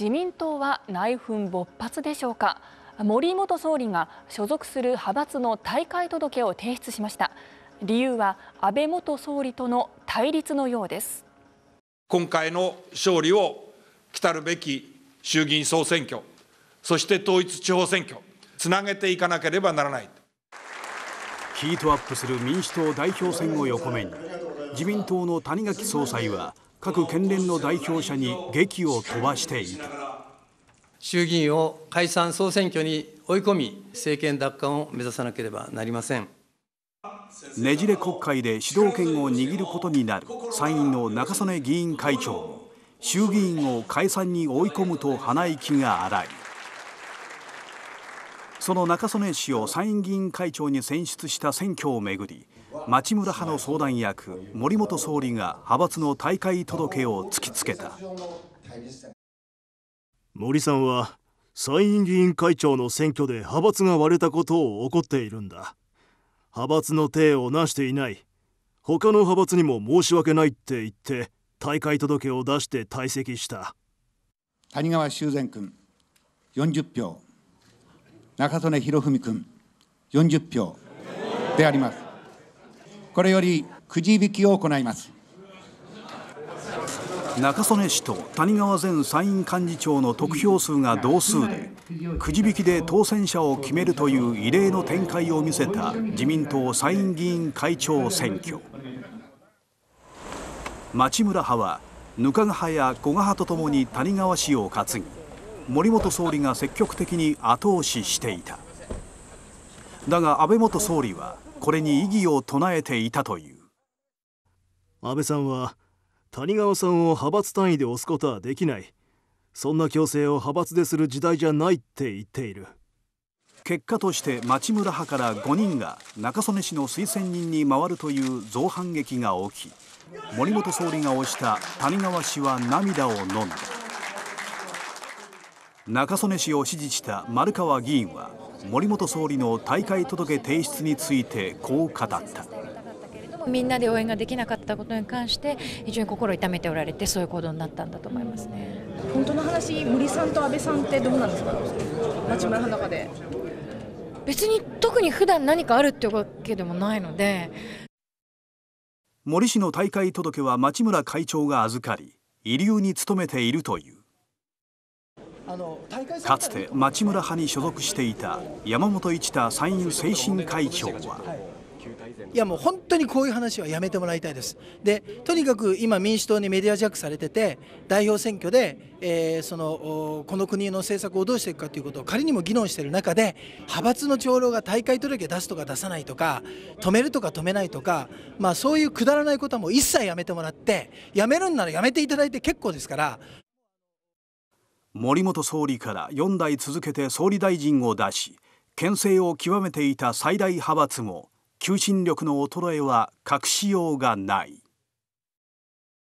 自民党は内紛勃発でしょうか森元総理が所属する派閥の大会届を提出しました理由は安倍元総理との対立のようです今回の勝利を来たるべき衆議院総選挙そして統一地方選挙つなげていかなければならないヒートアップする民主党代表選を横目に自民党の谷垣総裁は各県連の代表者に激を飛ばしていた衆議院を解散・総選挙に追い込み政権奪還を目指さなければなりませんねじれ国会で主導権を握ることになる参院の中曽根議員会長も衆議院を解散に追い込むと鼻息が荒いその中曽根氏を参院議員会長に選出した選挙をめぐり町村派の相談役森本総理が派閥の大会届を突きつけた森さんは参院議員会長の選挙で派閥が割れたことを怒っているんだ派閥の体をなしていない他の派閥にも申し訳ないって言って大会届を出して退席した谷川修善君40票中曽根博文君40票でありますこれよりくじ引きを行います中曽根氏と谷川前参院幹事長の得票数が同数でくじ引きで当選者を決めるという異例の展開を見せた自民党参院議員会長選挙町村派は額賀派や古賀派とともに谷川氏を担ぎ森元総理が積極的に後押ししていただが安倍元総理はこれに異議を唱えていたという安倍さんは谷川さんを派閥単位で押すことはできないそんな強制を派閥でする時代じゃないって言っている結果として町村派から5人が中曽根氏の推薦人に回るという造反劇が起き森元総理が推した谷川氏は涙を飲んだ中曽根氏を支持した丸川議員は森本総理の大会届提出についてこう語った。みんなで応援ができなかったことに関して非常に心痛めておられてそういう行動になったんだと思いますね本当の話森さんと安倍さんってどうなんですか町村の中で別に特に普段何かあるってわけでもないので森氏の大会届は町村会長が預かり遺留に努めているというかつて町村派に所属していた山本一太参院精神会長はいやもう本当にこういう話はやめてもらいたいです。でとにかく今民主党にメディアジャックされてて代表選挙で、えー、そのこの国の政策をどうしていくかということを仮にも議論している中で派閥の長老が大会届出すとか出さないとか止めるとか止めないとか、まあ、そういうくだらないことはもう一切やめてもらってやめるんならやめていただいて結構ですから。森元総理から4代続けて総理大臣を出し牽制を極めていた最大派閥も求心力の衰えは隠しようがない。